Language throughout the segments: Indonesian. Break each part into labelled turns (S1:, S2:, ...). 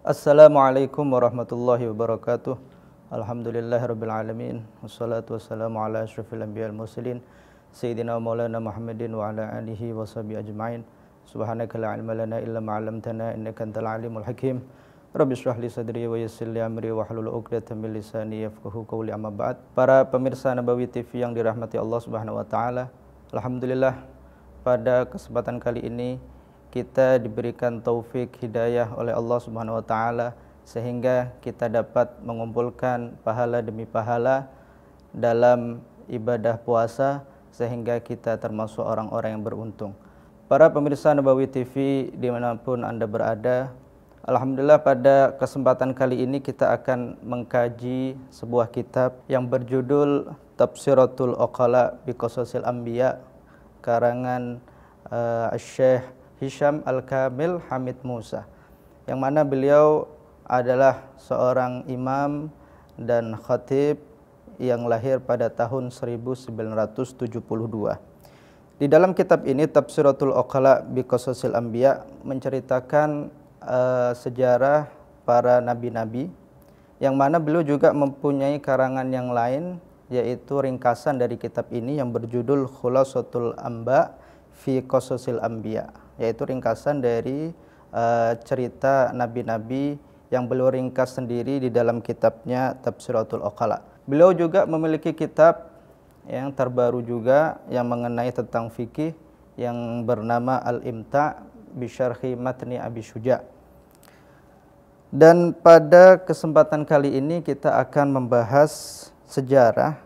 S1: Assalamualaikum warahmatullahi wabarakatuh. Alhamdulillahirabbil alamin. Wassalatu wassalamu ala asyrafil anbiya'il mursalin sayyidina maulana Muhammadin wa ala alihi washabi ajmain. Subhanaka la ilma lana illa ma 'allamtana innaka antal alimul hakim. Rabbi syrah li sadri wa yassir li amri wa hlul 'uqdatam min lisani yafqahu qawli amma ba'd. Para pemirsa Nabawi TV yang dirahmati Allah Subhanahu wa taala. Alhamdulillah pada kesempatan kali ini kita diberikan taufik hidayah oleh Allah Subhanahu wa taala sehingga kita dapat mengumpulkan pahala demi pahala dalam ibadah puasa sehingga kita termasuk orang-orang yang beruntung. Para pemirsa Nabawi TV dimanapun Anda berada, Alhamdulillah pada kesempatan kali ini kita akan mengkaji sebuah kitab yang berjudul Tafsiratul Uqala Bikososil Ambiya karangan uh, Syekh Hisham Al-Kamil Hamid Musa yang mana beliau adalah seorang imam dan khatib yang lahir pada tahun 1972. Di dalam kitab ini Tafsiratul Oqala bi Qasasil Anbiya menceritakan uh, sejarah para nabi-nabi yang mana beliau juga mempunyai karangan yang lain yaitu ringkasan dari kitab ini yang berjudul Khulasatul Amba fi Qasasil Anbiya yaitu ringkasan dari uh, cerita nabi-nabi yang beliau ringkas sendiri di dalam kitabnya Tafsiratul Oqala. Beliau juga memiliki kitab yang terbaru juga yang mengenai tentang fikih yang bernama Al-Imta Bisyarhi Matni Abi Syuja. Dan pada kesempatan kali ini kita akan membahas sejarah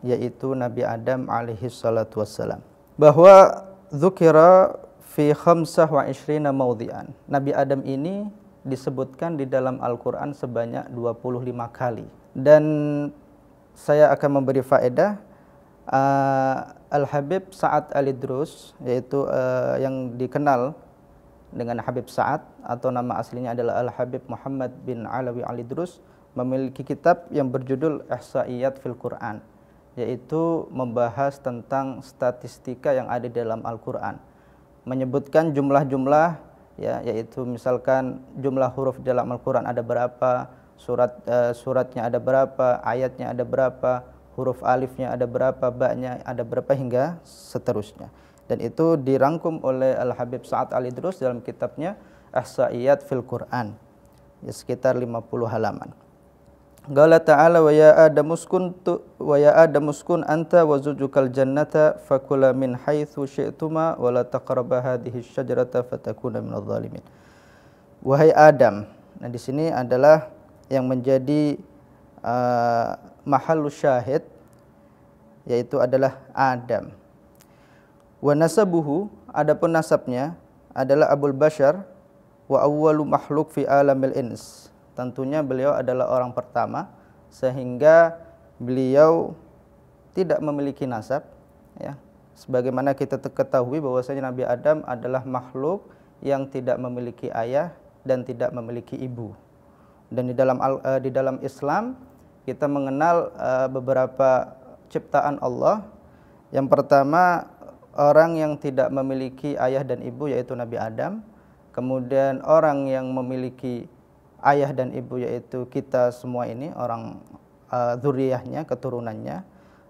S1: yaitu Nabi Adam alaihi salatu wassalam. Bahwa Zukira fi khamsah wa ishrina maudhi'an. Nabi Adam ini disebutkan di dalam Al-Qur'an sebanyak 25 kali. Dan saya akan memberi faedah uh, Al-Habib Sa'ad Al-Idrus yaitu uh, yang dikenal dengan Habib Sa'ad atau nama aslinya adalah Al-Habib Muhammad bin Alawi Al-Idrus memiliki kitab yang berjudul Ihsaiyat fil Qur'an yaitu membahas tentang statistika yang ada dalam Al-Qur'an menyebutkan jumlah-jumlah ya yaitu misalkan jumlah huruf dalam Al-Qur'an ada berapa, surat uh, suratnya ada berapa, ayatnya ada berapa, huruf alifnya ada berapa, ba ada berapa hingga seterusnya. Dan itu dirangkum oleh Al-Habib Sa'ad Al-Idrus dalam kitabnya Ahsaiyat fil Qur'an. Ya, sekitar 50 halaman. Qala ta'ala wa ya adam uskun tu wa ya adam uskun anta wa zujukal jannata fakula min haythu syi'tuma wa la taqrab hadhihi syajarata fatakuna min adh-dhalimin. Wahai Adam. Nah di sini adalah yang menjadi uh, ah, mahalus syahid yaitu adalah Adam. Wa nasabuhu adapun nasabnya adalah Abul Bashar wa awwalu makhluk fi alamil ins. Tentunya beliau adalah orang pertama sehingga beliau tidak memiliki nasab ya. Sebagaimana kita ketahui bahwasanya Nabi Adam adalah makhluk yang tidak memiliki ayah dan tidak memiliki ibu. Dan di dalam eh, di dalam Islam kita mengenal eh, beberapa ciptaan Allah. Yang pertama orang yang tidak memiliki ayah dan ibu yaitu Nabi Adam. Kemudian orang yang memiliki ayah dan ibu yaitu kita semua ini orang uh, zuriyahnya keturunannya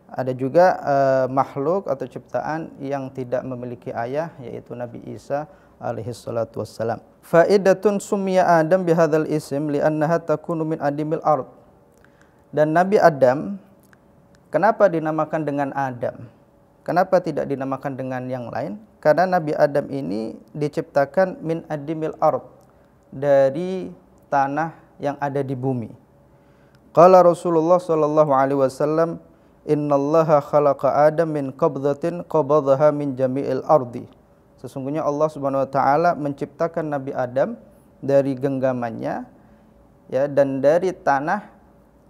S1: ada juga uh, makhluk atau ciptaan yang tidak memiliki ayah yaitu Nabi Isa alaihi salatu wassalam faidatun sumia Adam bihadzal isim li'annaha takunu min adimil ard dan Nabi Adam kenapa dinamakan dengan Adam kenapa tidak dinamakan dengan yang lain karena Nabi Adam ini diciptakan min adimil ard dari tanah yang ada di bumi. Qala Rasulullah sallallahu alaihi wasallam, "Innallaha khalaqa Adam min qabdatin qabadhaha min jami'il ardi." Sesungguhnya Allah Subhanahu wa taala menciptakan Nabi Adam dari genggamannya ya dan dari tanah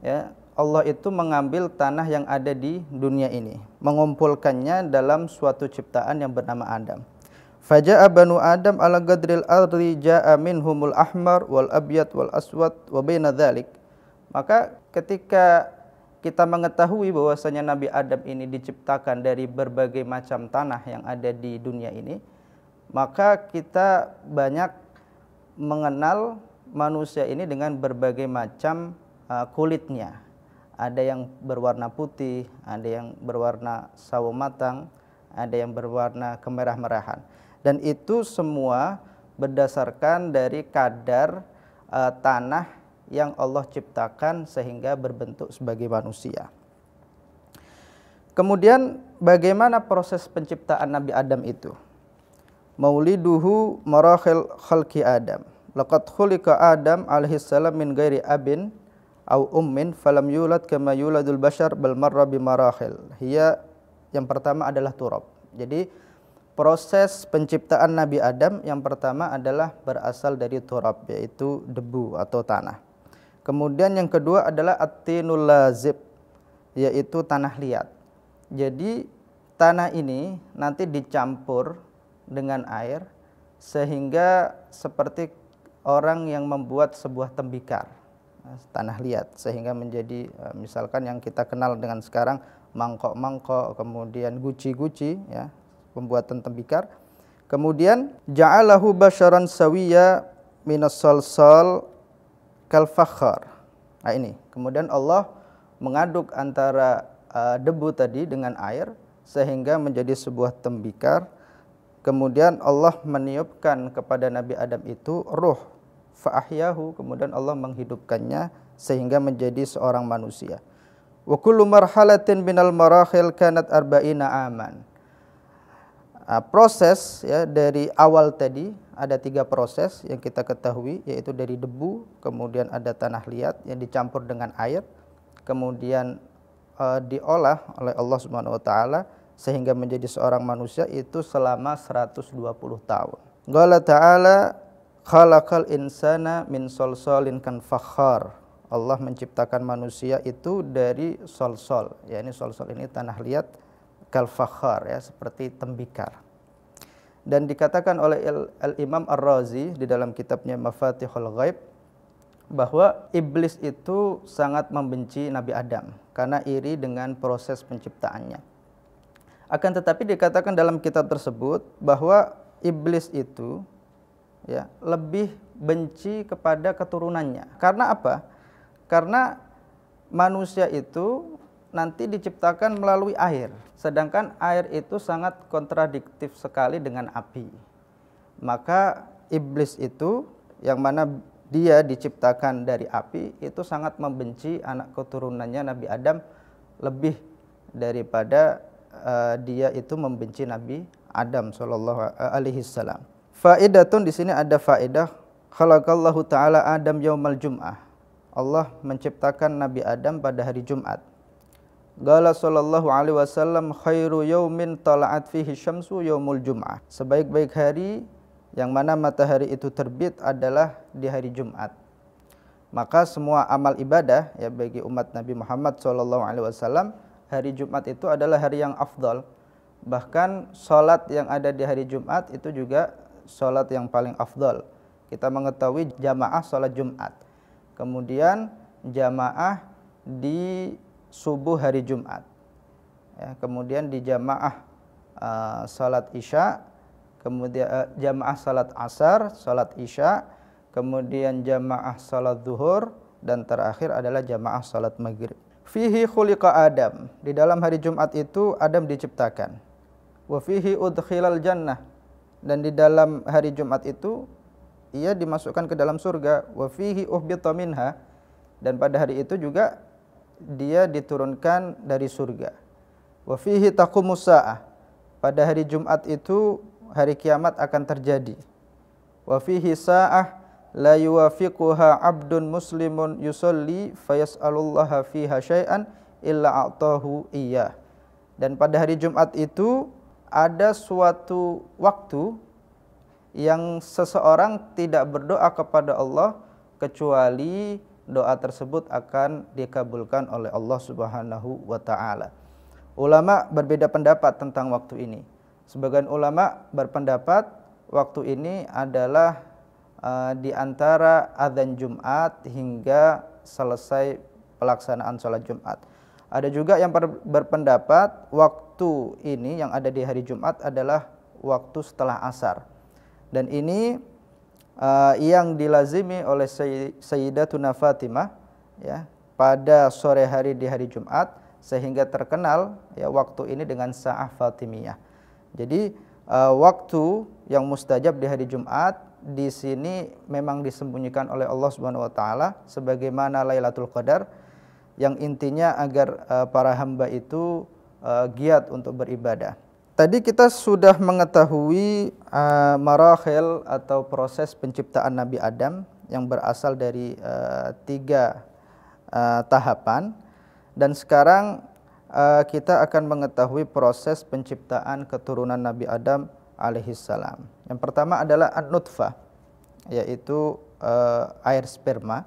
S1: ya Allah itu mengambil tanah yang ada di dunia ini, mengumpulkannya dalam suatu ciptaan yang bernama Adam. Faja'a banu Adam ala gadril ardi ja'a minhumul ahmar wal abyad wal aswad wa baina dhalik. Maka ketika kita mengetahui bahwasanya Nabi Adam ini diciptakan dari berbagai macam tanah yang ada di dunia ini, maka kita banyak mengenal manusia ini dengan berbagai macam uh, kulitnya. Ada yang berwarna putih, ada yang berwarna sawo matang, ada yang berwarna kemerah-merahan dan itu semua berdasarkan dari kadar uh, tanah yang Allah ciptakan sehingga berbentuk sebagai manusia. Kemudian bagaimana proses penciptaan Nabi Adam itu? Mauliduhu marahil khalqi Adam. Laqad khuliqa Adam alaihi salam min ghairi abin au ummin falam yulad kama yuladul bashar bal marra bi marahil. Hiya yang pertama adalah turab. Jadi proses penciptaan Nabi Adam yang pertama adalah berasal dari turab yaitu debu atau tanah. Kemudian yang kedua adalah atinul lazib yaitu tanah liat. Jadi tanah ini nanti dicampur dengan air sehingga seperti orang yang membuat sebuah tembikar tanah liat sehingga menjadi e, misalkan yang kita kenal dengan sekarang mangkok-mangkok kemudian guci-guci ya pembuatan tembikar. Kemudian ja'alahu basharan sawiya minas salsal kal Nah ini. Kemudian Allah mengaduk antara uh, debu tadi dengan air sehingga menjadi sebuah tembikar. Kemudian Allah meniupkan kepada Nabi Adam itu ruh fa'ahyahu kemudian Allah menghidupkannya sehingga menjadi seorang manusia. Wa kullu marhalatin minal marahil kanat arba'ina aman. Nah, proses ya dari awal tadi ada tiga proses yang kita ketahui yaitu dari debu, kemudian ada tanah liat yang dicampur dengan air, kemudian e, diolah oleh Allah Subhanahu wa taala sehingga menjadi seorang manusia itu selama 120 tahun. Qala ta'ala khalaqal insana min sol solsolin kan fakhar. Allah menciptakan manusia itu dari sol sol Ya ini sol sol ini tanah liat kalfakhar ya seperti tembikar. Dan dikatakan oleh Al-Imam Ar-Razi di dalam kitabnya Mafatihul Ghaib bahwa iblis itu sangat membenci Nabi Adam karena iri dengan proses penciptaannya. Akan tetapi dikatakan dalam kitab tersebut bahwa iblis itu ya lebih benci kepada keturunannya. Karena apa? Karena manusia itu nanti diciptakan melalui air. Sedangkan air itu sangat kontradiktif sekali dengan api. Maka iblis itu yang mana dia diciptakan dari api itu sangat membenci anak keturunannya Nabi Adam lebih daripada uh, dia itu membenci Nabi Adam sallallahu eh, alaihi wasallam. Faidatun di sini ada faedah khalaqallahu taala Adam yaumal jum'ah. Allah menciptakan Nabi Adam pada hari Jumat Gala sallallahu alaihi wasallam khairu yaumin tala'at fihi syamsu yaumul jum'ah. Sebaik-baik hari yang mana matahari itu terbit adalah di hari Jumat. Maka semua amal ibadah ya bagi umat Nabi Muhammad sallallahu alaihi wasallam hari Jumat itu adalah hari yang afdal. Bahkan salat yang ada di hari Jumat itu juga salat yang paling afdal. Kita mengetahui jamaah salat Jumat. Kemudian jamaah di subuh hari Jumat. Ya, kemudian di jamaah uh, salat Isya, kemudian uh, jamaah salat Asar, salat Isya, kemudian jamaah salat Zuhur dan terakhir adalah jamaah salat Maghrib. Fihi khuliqa Adam. Di dalam hari Jumat itu Adam diciptakan. Wa fihi udkhilal jannah. Dan di dalam hari Jumat itu ia dimasukkan ke dalam surga. Wa fihi uhbita minha. Dan pada hari itu juga dia diturunkan dari surga. Wa fihi taqumus saah. Pada hari Jumat itu hari kiamat akan terjadi. Wa fihi saah la yuwafiquha 'abdun muslimun yusolli fayas'alullaha fiha syai'an illa a'tahu iya. Dan pada hari Jumat itu ada suatu waktu yang seseorang tidak berdoa kepada Allah kecuali doa tersebut akan dikabulkan oleh Allah Subhanahu wa taala. Ulama berbeda pendapat tentang waktu ini. Sebagian ulama berpendapat waktu ini adalah uh, di antara azan Jumat hingga selesai pelaksanaan sholat Jumat. Ada juga yang berpendapat waktu ini yang ada di hari Jumat adalah waktu setelah asar. Dan ini uh, yang dilazimi oleh Sayyidatuna Fatimah ya pada sore hari di hari Jumat sehingga terkenal ya waktu ini dengan Sa'ah Fatimiyah. Jadi uh, waktu yang mustajab di hari Jumat di sini memang disembunyikan oleh Allah Subhanahu wa taala sebagaimana Lailatul Qadar yang intinya agar uh, para hamba itu uh, giat untuk beribadah. Tadi kita sudah mengetahui uh, marahil atau proses penciptaan Nabi Adam yang berasal dari uh, tiga uh, tahapan dan sekarang uh, kita akan mengetahui proses penciptaan keturunan Nabi Adam alaihissalam. Yang pertama adalah an yaitu uh, air sperma.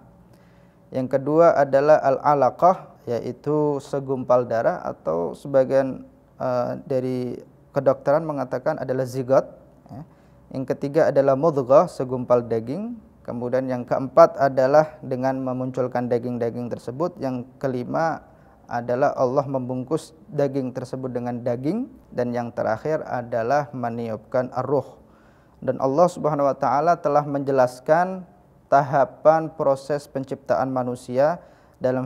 S1: Yang kedua adalah al-alaqah yaitu segumpal darah atau sebagian uh, dari kedokteran mengatakan adalah zigot. Ya. Yang ketiga adalah mudghah, segumpal daging. Kemudian yang keempat adalah dengan memunculkan daging-daging tersebut. Yang kelima adalah Allah membungkus daging tersebut dengan daging. Dan yang terakhir adalah meniupkan ar Dan Allah subhanahu wa ta'ala telah menjelaskan tahapan proses penciptaan manusia dalam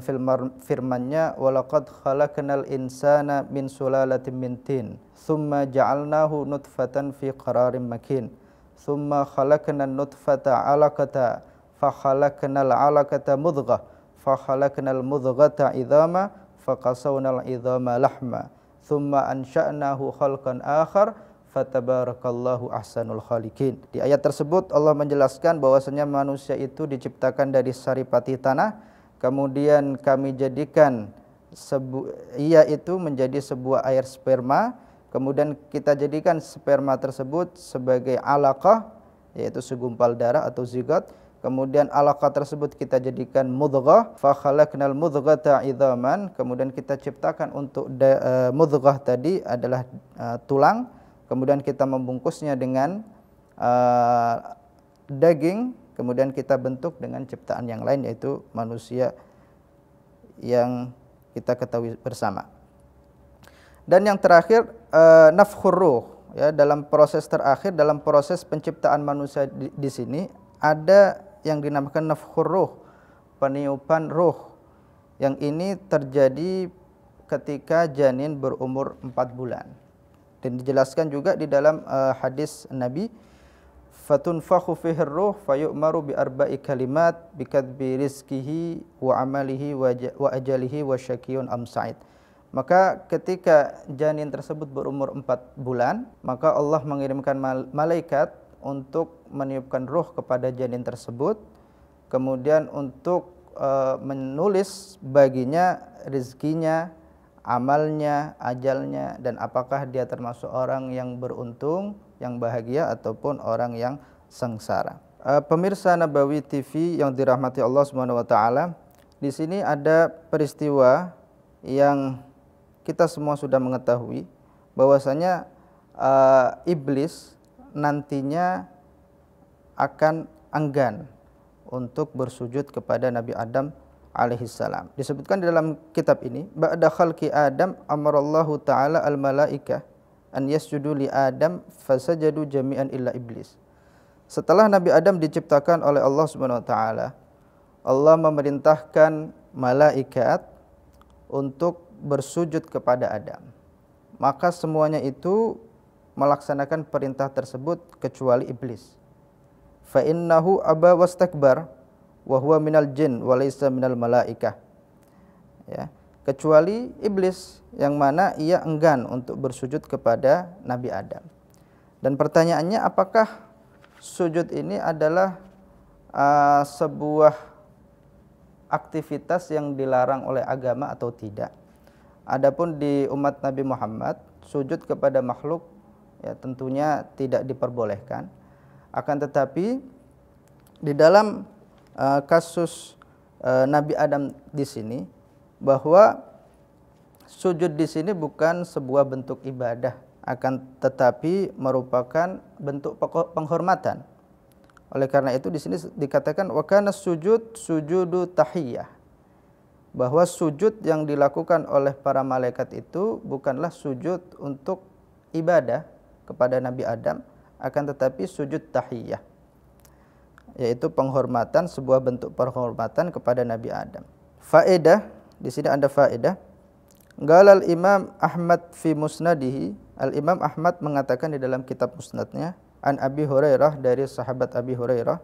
S1: firman-Nya walaqad khalaqnal insana min sulalatin min tin thumma ja'alnahu nutfatan fi qararin makin thumma khalaqnan nutfata 'alaqata fa khalaqnal 'alaqata mudghah fa khalaqnal mudghata idhama fa qasawnal idhama lahma thumma ansha'nahu khalqan akhar fatabarakallahu ahsanul khaliqin di ayat tersebut Allah menjelaskan bahwasanya manusia itu diciptakan dari saripati tanah kemudian kami jadikan sebu ia itu menjadi sebuah air sperma kemudian kita jadikan sperma tersebut sebagai alaqah yaitu segumpal darah atau zigot kemudian alaqah tersebut kita jadikan mudghah fa khalaqnal mudghata idhaman kemudian kita ciptakan untuk uh, mudghah tadi adalah uh, tulang kemudian kita membungkusnya dengan uh, daging kemudian kita bentuk dengan ciptaan yang lain yaitu manusia yang kita ketahui bersama. Dan yang terakhir uh, nafkhur ruh ya dalam proses terakhir dalam proses penciptaan manusia di, di sini ada yang dinamakan nafkhur ruh, peniupan ruh. Yang ini terjadi ketika janin berumur 4 bulan. Dan dijelaskan juga di dalam uh, hadis Nabi fatunfakhu fihi ruh fayu'maru bi arba'i kalimat kadbi rizqihi wa amalihi wa ajalihi wa syakiyun am sa'id maka ketika janin tersebut berumur 4 bulan maka Allah mengirimkan malaikat untuk meniupkan ruh kepada janin tersebut kemudian untuk uh, menulis baginya rizkinya amalnya ajalnya dan apakah dia termasuk orang yang beruntung yang bahagia ataupun orang yang sengsara. Eh, pemirsa Nabawi TV yang dirahmati Allah Subhanahu wa taala, di sini ada peristiwa yang kita semua sudah mengetahui bahwasanya uh, iblis nantinya akan enggan untuk bersujud kepada Nabi Adam alaihissalam. Disebutkan di dalam kitab ini, ba'da khalqi Adam amarallahu taala al malaikah an yasjudu li Adam fasajadu jami'an illa iblis. Setelah Nabi Adam diciptakan oleh Allah Subhanahu wa taala, Allah memerintahkan malaikat untuk bersujud kepada Adam. Maka semuanya itu melaksanakan perintah tersebut kecuali iblis. Fa innahu aba wastakbar wa huwa minal jin wa laysa minal malaikah. Ya kecuali iblis yang mana ia enggan untuk bersujud kepada Nabi Adam. Dan pertanyaannya apakah sujud ini adalah uh, sebuah aktivitas yang dilarang oleh agama atau tidak? Adapun di umat Nabi Muhammad, sujud kepada makhluk ya tentunya tidak diperbolehkan. Akan tetapi di dalam uh, kasus uh, Nabi Adam di sini bahwa sujud di sini bukan sebuah bentuk ibadah akan tetapi merupakan bentuk penghormatan. Oleh karena itu di sini dikatakan wakana sujud sujudu tahiyah Bahwa sujud yang dilakukan oleh para malaikat itu bukanlah sujud untuk ibadah kepada Nabi Adam akan tetapi sujud tahiyah yaitu penghormatan sebuah bentuk penghormatan kepada Nabi Adam. Faedah di sini ada faedah. Galal Imam Ahmad fi Musnadihi, Al Imam Ahmad mengatakan di dalam kitab Musnadnya an Abi Hurairah dari sahabat Abi Hurairah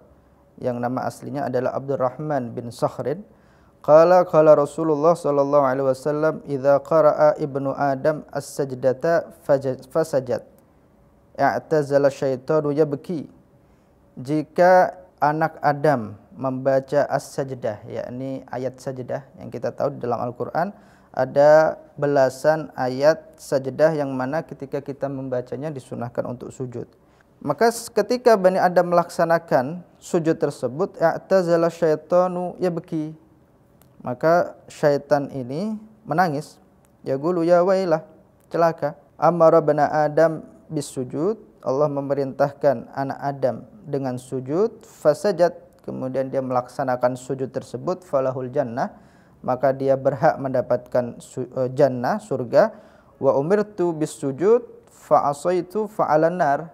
S1: yang nama aslinya adalah Abdurrahman bin Sakhrin. Qala qala Rasulullah sallallahu alaihi wasallam idza qaraa ibnu Adam as-sajdata fasajat. I'tazala syaitanu yabki. Jika anak Adam membaca as-sajdah yakni ayat sajdah yang kita tahu di dalam Al-Qur'an ada belasan ayat sajdah yang mana ketika kita membacanya disunahkan untuk sujud. Maka ketika Bani Adam melaksanakan sujud tersebut, i'tazala syaitanu yabki. Maka syaitan ini menangis. Ya gulu ya wailah, celaka. Amara bani Adam bis sujud, Allah memerintahkan anak Adam dengan sujud, fasajat kemudian dia melaksanakan sujud tersebut falahul jannah maka dia berhak mendapatkan su, uh, jannah surga wa umirtu bis sujud fa asaitu fa nar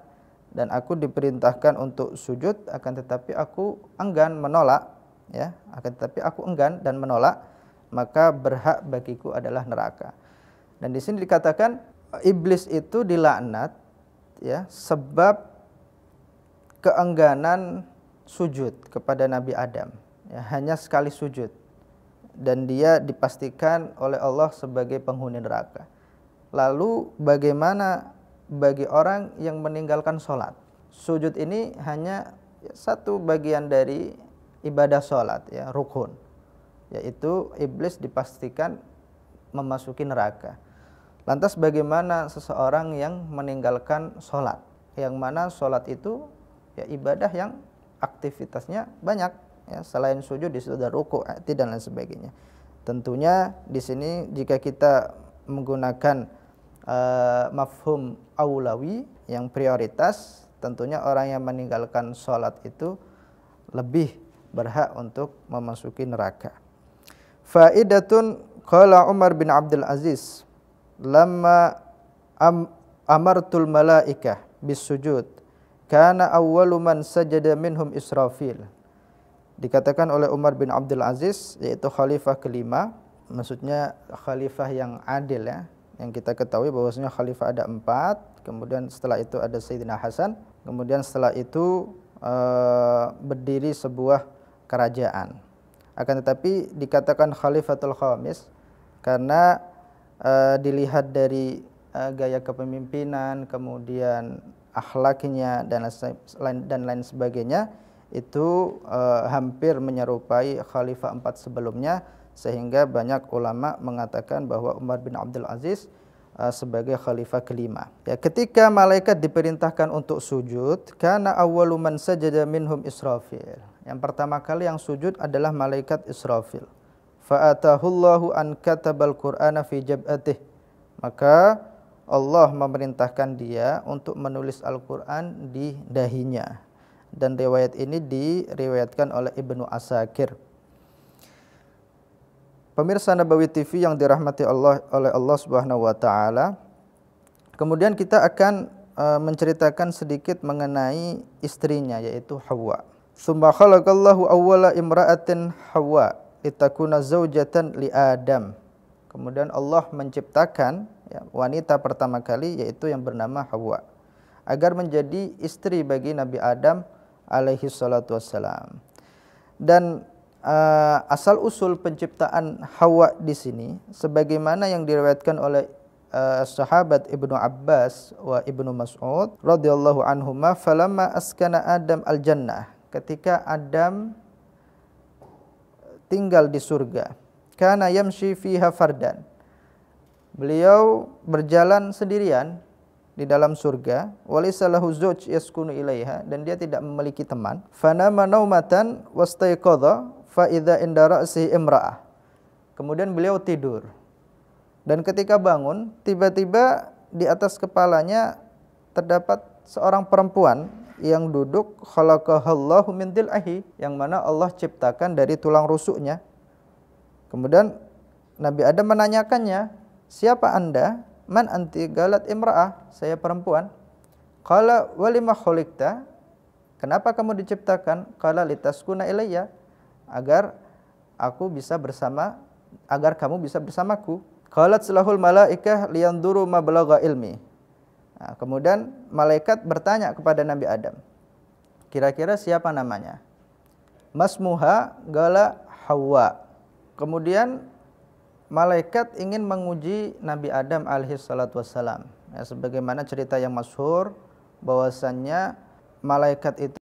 S1: dan aku diperintahkan untuk sujud akan tetapi aku enggan menolak ya akan tetapi aku enggan dan menolak maka berhak bagiku adalah neraka dan di sini dikatakan iblis itu dilaknat ya sebab keengganan sujud kepada Nabi Adam. Ya, hanya sekali sujud. Dan dia dipastikan oleh Allah sebagai penghuni neraka. Lalu bagaimana bagi orang yang meninggalkan sholat? Sujud ini hanya satu bagian dari ibadah sholat, ya, rukun. Yaitu iblis dipastikan memasuki neraka. Lantas bagaimana seseorang yang meninggalkan sholat? Yang mana sholat itu ya ibadah yang aktivitasnya banyak ya selain sujud di situ ada ruku, ati dan lain sebagainya. Tentunya di sini jika kita menggunakan uh, mafhum aulawi yang prioritas, tentunya orang yang meninggalkan sholat itu lebih berhak untuk memasuki neraka. Faidatun qala Umar bin Abdul Aziz lama am, amartul malaikah sujud. Kana awwalu man sajada minhum Israfil. Dikatakan oleh Umar bin Abdul Aziz yaitu khalifah kelima, maksudnya khalifah yang adil ya. Yang kita ketahui bahwasanya khalifah ada empat, kemudian setelah itu ada Sayyidina Hasan, kemudian setelah itu e, berdiri sebuah kerajaan. Akan tetapi dikatakan khalifatul khamis karena e, dilihat dari e, gaya kepemimpinan, kemudian Akhlaknya dan lain dan lain sebagainya itu uh, hampir menyerupai khalifah empat sebelumnya sehingga banyak ulama mengatakan bahwa Umar bin Abdul Aziz uh, sebagai khalifah kelima. Ya, ketika malaikat diperintahkan untuk sujud, karena awaluman man sajada minhum Israfil. Yang pertama kali yang sujud adalah malaikat Israfil. Fa'atahullahu an katabal Qur'ana fi jab'atih. Maka Allah memerintahkan dia untuk menulis Al-Quran di dahinya. Dan riwayat ini diriwayatkan oleh Ibnu Asakir. Pemirsa Nabawi TV yang dirahmati Allah oleh Allah Subhanahu wa taala. Kemudian kita akan uh, menceritakan sedikit mengenai istrinya yaitu Hawa. Summa khalaqallahu awwala imra'atin Hawa litakuna zaujatan li Adam. Kemudian Allah menciptakan ya, wanita pertama kali yaitu yang bernama Hawa agar menjadi istri bagi Nabi Adam alaihi salatu wassalam. Dan uh, asal usul penciptaan Hawa di sini sebagaimana yang diriwayatkan oleh uh, sahabat Ibnu Abbas wa Ibnu Mas'ud radhiyallahu anhuma falamma askana Adam al-jannah ketika Adam tinggal di surga karena yamshi fiha fardan Beliau berjalan sendirian di dalam surga yaskunu dan dia tidak memiliki teman wastaiqadha fa idza inda ra'si imra'ah kemudian beliau tidur dan ketika bangun tiba-tiba di atas kepalanya terdapat seorang perempuan yang duduk khalaqahallahu yang mana Allah ciptakan dari tulang rusuknya kemudian Nabi Adam menanyakannya Siapa Anda? Man anti galat imra'ah? Saya perempuan. Qala walima khuliqta? Kenapa kamu diciptakan? Qala litaskuna ilayya? Agar aku bisa bersama agar kamu bisa bersamaku. Qalat salahul malaikah liyanduru ma balagha ilmi. Nah, kemudian malaikat bertanya kepada Nabi Adam, kira-kira siapa namanya? Masmuha gala Hawa. Kemudian malaikat ingin menguji Nabi Adam alaihissalam wassalam. Ya, sebagaimana cerita yang masyhur bahwasannya malaikat itu